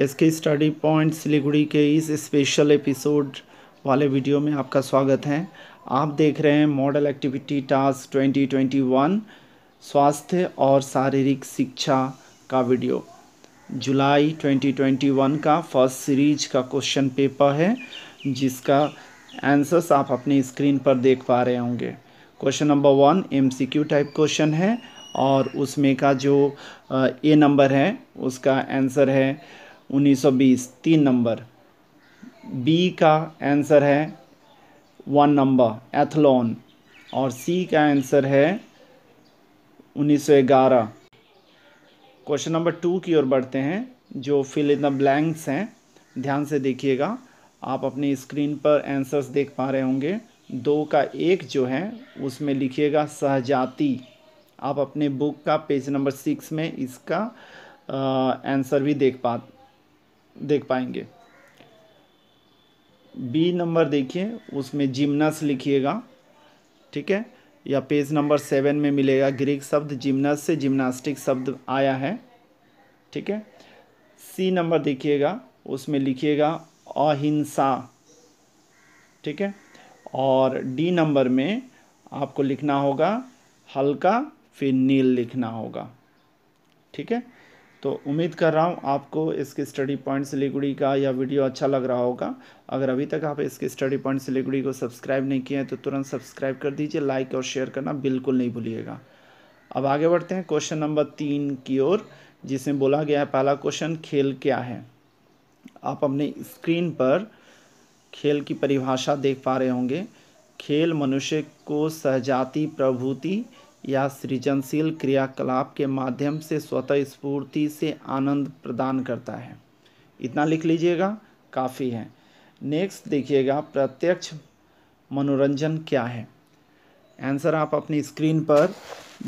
S के study point Siliguri के इस स्पेशल एपिसोड वाले वीडियो में आपका स्वागत है आप देख रहे हैं मॉडल एक्टिविटी टास्क 2021 स्वास्थ्य और शारीरिक शिक्षा का वीडियो जुलाई 2021 का फर्स्ट सीरीज का क्वेश्चन पेपर है जिसका आंसर्स आप अपने स्क्रीन पर देख पा रहे होंगे question number one MCQ type question है और उसमें का जो ए नंबर है उसका आंसर है 1920 तीन नंबर बी का आंसर है वन नंबर एथलॉन और सी का आंसर है 1911 क्वेश्चन नंबर टू की ओर बढ़ते हैं जो फिल इन द ब्लैंक्स हैं ध्यान से देखिएगा आप अपनी स्क्रीन पर आंसर्स देख पा रहे होंगे दो का एक जो है उसमें लिखिएगा सहजाती आप अपने बुक का पेज नंबर सिक्स में इसका आंसर भी देख पा देख पाएंगे बी नंबर देखिए उसमें जिम्नस लिखिएगा ठीक है या पेज नंबर सेवन में मिलेगा ग्रीक शब्द जिम्नस से जिम्नास्टिक शब्द आया है ठीक है सी नंबर देखिएगा उसमें लिखिएगा अहिंसा ठीक है और डी नंबर में आपको लिखना होगा हल्का फिर नील लिखना होगा ठीक है तो उम्मीद कर रहा हूँ आपको इसके स्टडी पॉइंट सिलीगुड़ी का यह वीडियो अच्छा लग रहा होगा अगर अभी तक आप इसके स्टडी पॉइंट सिलीगुड़ी को सब्सक्राइब नहीं किए हैं तो तुरंत सब्सक्राइब कर दीजिए लाइक और शेयर करना बिल्कुल नहीं भूलिएगा अब आगे बढ़ते हैं क्वेश्चन नंबर तीन की ओर जिसमें बोला गया है पहला क्वेश्चन खेल क्या है आप अपने स्क्रीन पर खेल की परिभाषा देख पा रहे होंगे खेल मनुष्य को सहजाती प्रभूति या सृजनशील क्रियाकलाप के माध्यम से स्वतः स्फूर्ति से आनंद प्रदान करता है इतना लिख लीजिएगा काफ़ी है नेक्स्ट देखिएगा प्रत्यक्ष मनोरंजन क्या है आंसर आप अपनी स्क्रीन पर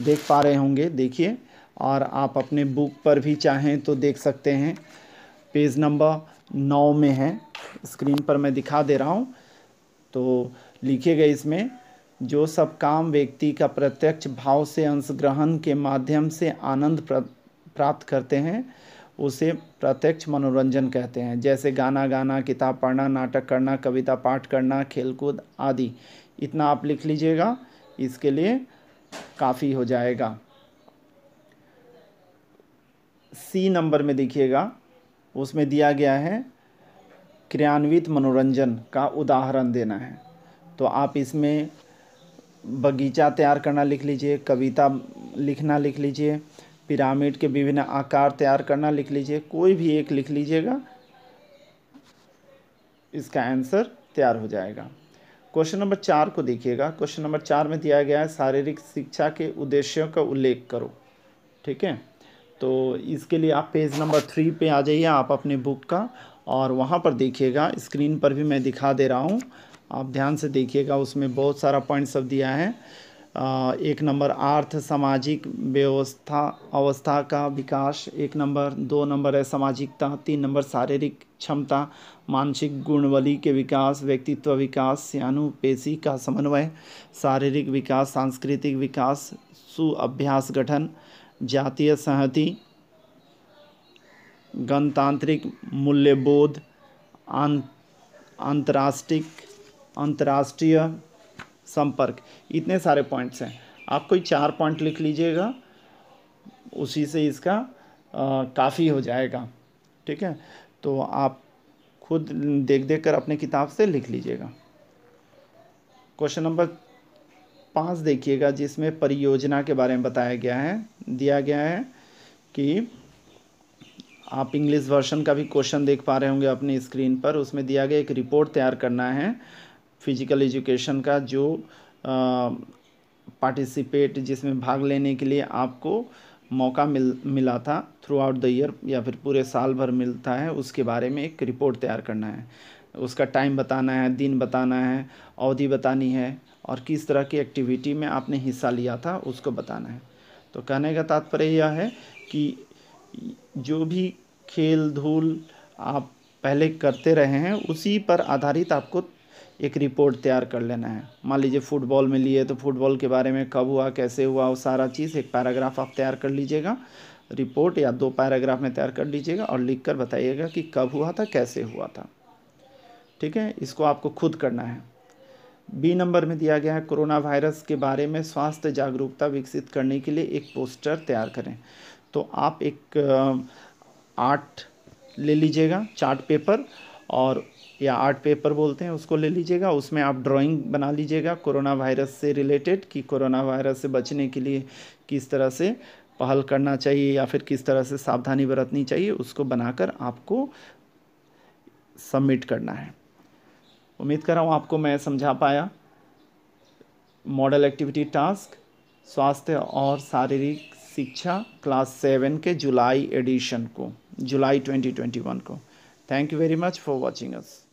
देख पा रहे होंगे देखिए और आप अपने बुक पर भी चाहें तो देख सकते हैं पेज नंबर नौ में है स्क्रीन पर मैं दिखा दे रहा हूँ तो लिखिएगा इसमें जो सब काम व्यक्ति का प्रत्यक्ष भाव से अंश ग्रहण के माध्यम से आनंद प्राप्त करते हैं उसे प्रत्यक्ष मनोरंजन कहते हैं जैसे गाना गाना किताब पढ़ना नाटक करना कविता पाठ करना खेलकूद आदि इतना आप लिख लीजिएगा इसके लिए काफ़ी हो जाएगा सी नंबर में देखिएगा उसमें दिया गया है क्रियान्वित मनोरंजन का उदाहरण देना है तो आप इसमें बगीचा तैयार करना लिख लीजिए कविता लिखना लिख लीजिए पिरामिड के विभिन्न आकार तैयार करना लिख लीजिए कोई भी एक लिख लीजिएगा इसका आंसर तैयार हो जाएगा क्वेश्चन नंबर चार को देखिएगा क्वेश्चन नंबर चार में दिया गया है शारीरिक शिक्षा के उद्देश्यों का उल्लेख करो ठीक है तो इसके लिए आप पेज नंबर थ्री पे आ जाइए आप अपने बुक का और वहाँ पर देखिएगा स्क्रीन पर भी मैं दिखा दे रहा हूँ आप ध्यान से देखिएगा उसमें बहुत सारा पॉइंट सब दिया है एक नंबर अर्थ सामाजिक व्यवस्था अवस्था का विकास एक नंबर दो नंबर है सामाजिकता तीन नंबर शारीरिक क्षमता मानसिक गुणवली के विकास व्यक्तित्व विकास स्यानुपेशी का समन्वय शारीरिक विकास सांस्कृतिक विकास सुअभ्यास गठन जातीय सहति गणतांत्रिक मूल्यबोध आं आंतर्राष्ट्रिक अंतर्राष्ट्रीय संपर्क इतने सारे पॉइंट्स हैं आप कोई चार पॉइंट लिख लीजिएगा उसी से इसका काफ़ी हो जाएगा ठीक है तो आप खुद देख देख कर अपने किताब से लिख लीजिएगा क्वेश्चन नंबर पाँच देखिएगा जिसमें परियोजना के बारे में बताया गया है दिया गया है कि आप इंग्लिश वर्शन का भी क्वेश्चन देख पा रहे होंगे अपनी स्क्रीन पर उसमें दिया गया एक रिपोर्ट तैयार करना है फिजिकल एजुकेशन का जो पार्टिसिपेट जिसमें भाग लेने के लिए आपको मौका मिल मिला था थ्रू आउट द ईयर या फिर पूरे साल भर मिलता है उसके बारे में एक रिपोर्ट तैयार करना है उसका टाइम बताना है दिन बताना है अवधि बतानी है और किस तरह की एक्टिविटी में आपने हिस्सा लिया था उसको बताना है तो कहने का तात्पर्य यह है कि जो भी खेल धूल आप पहले करते रहे हैं उसी पर आधारित आपको एक रिपोर्ट तैयार कर लेना है मान लीजिए फुटबॉल में लिए तो फुटबॉल के बारे में कब हुआ कैसे हुआ वो सारा चीज़ एक पैराग्राफ आप तैयार कर लीजिएगा रिपोर्ट या दो पैराग्राफ में तैयार कर लीजिएगा और लिख कर बताइएगा कि कब हुआ था कैसे हुआ था ठीक है इसको आपको खुद करना है बी नंबर में दिया गया है कोरोना वायरस के बारे में स्वास्थ्य जागरूकता विकसित करने के लिए एक पोस्टर तैयार करें तो आप एक आर्ट ले लीजिएगा चार्ट पेपर और या आर्ट पेपर बोलते हैं उसको ले लीजिएगा उसमें आप ड्राइंग बना लीजिएगा कोरोना वायरस से रिलेटेड कि कोरोना वायरस से बचने के लिए किस तरह से पहल करना चाहिए या फिर किस तरह से सावधानी बरतनी चाहिए उसको बनाकर आपको सबमिट करना है उम्मीद कर रहा हूँ आपको मैं समझा पाया मॉडल एक्टिविटी टास्क स्वास्थ्य और शारीरिक शिक्षा क्लास सेवन के जुलाई एडिशन को जुलाई 2021 को Thank you very much for watching us.